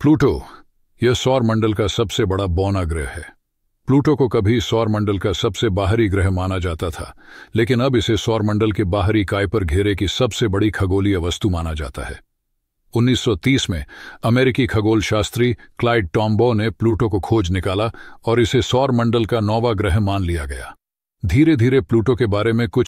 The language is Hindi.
प्लूटो यह सौर मंडल का सबसे बड़ा बौना ग्रह है प्लूटो को कभी सौर मंडल का सबसे बाहरी ग्रह माना जाता था लेकिन अब इसे सौर मंडल के बाहरी काय पर घेरे की सबसे बड़ी खगोलीय वस्तु माना जाता है 1930 में अमेरिकी खगोल शास्त्री क्लाइड टॉम्बो ने प्लूटो को खोज निकाला और इसे सौर मंडल का नौवा ग्रह मान लिया गया धीरे धीरे प्लूटो के बारे में कुछ